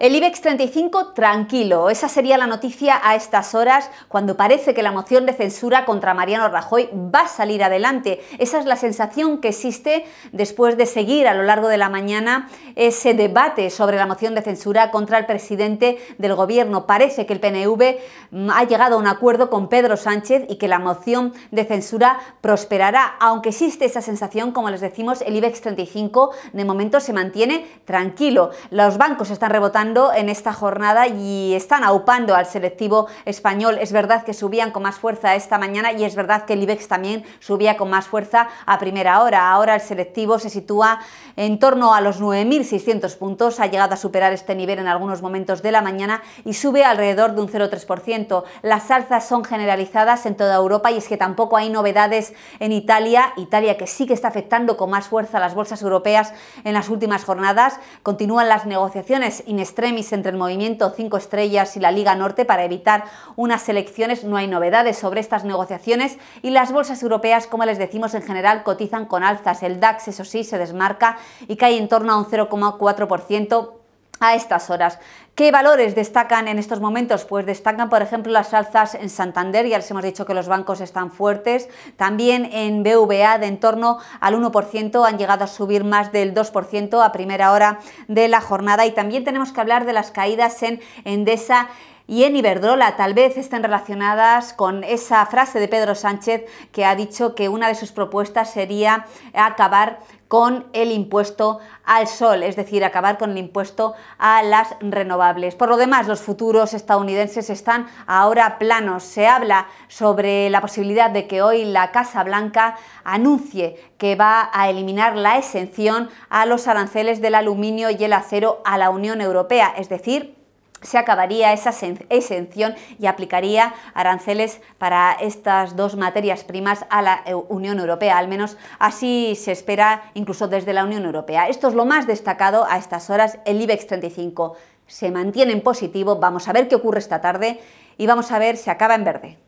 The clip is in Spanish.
El IBEX 35 tranquilo, esa sería la noticia a estas horas cuando parece que la moción de censura contra Mariano Rajoy va a salir adelante. Esa es la sensación que existe después de seguir a lo largo de la mañana ese debate sobre la moción de censura contra el presidente del gobierno. Parece que el PNV mm, ha llegado a un acuerdo con Pedro Sánchez y que la moción de censura prosperará, aunque existe esa sensación, como les decimos, el IBEX 35 de momento se mantiene tranquilo. Los bancos están rebotando en esta jornada y están aupando al selectivo español. Es verdad que subían con más fuerza esta mañana y es verdad que el IBEX también subía con más fuerza a primera hora. Ahora el selectivo se sitúa en torno a los 9.600 puntos, ha llegado a superar este nivel en algunos momentos de la mañana y sube alrededor de un 0,3%. Las alzas son generalizadas en toda Europa y es que tampoco hay novedades en Italia. Italia que sí que está afectando con más fuerza a las bolsas europeas en las últimas jornadas. Continúan las negociaciones inestables entre el movimiento cinco estrellas y la Liga Norte para evitar unas elecciones, no hay novedades sobre estas negociaciones y las bolsas europeas, como les decimos en general, cotizan con alzas. El DAX, eso sí, se desmarca y cae en torno a un 0,4% a estas horas. ¿Qué valores destacan en estos momentos? Pues destacan, por ejemplo, las alzas en Santander, ya les hemos dicho que los bancos están fuertes, también en BVA de en torno al 1%, han llegado a subir más del 2% a primera hora de la jornada y también tenemos que hablar de las caídas en Endesa y en Iberdrola. Tal vez estén relacionadas con esa frase de Pedro Sánchez que ha dicho que una de sus propuestas sería acabar con el impuesto al sol, es decir, acabar con el impuesto a las renovables. Por lo demás, los futuros estadounidenses están ahora planos. Se habla sobre la posibilidad de que hoy la Casa Blanca anuncie que va a eliminar la exención a los aranceles del aluminio y el acero a la Unión Europea, es decir, se acabaría esa exención y aplicaría aranceles para estas dos materias primas a la eh, Unión Europea, al menos así se espera incluso desde la Unión Europea. Esto es lo más destacado a estas horas, el IBEX 35 se mantiene en positivo, vamos a ver qué ocurre esta tarde y vamos a ver si acaba en verde.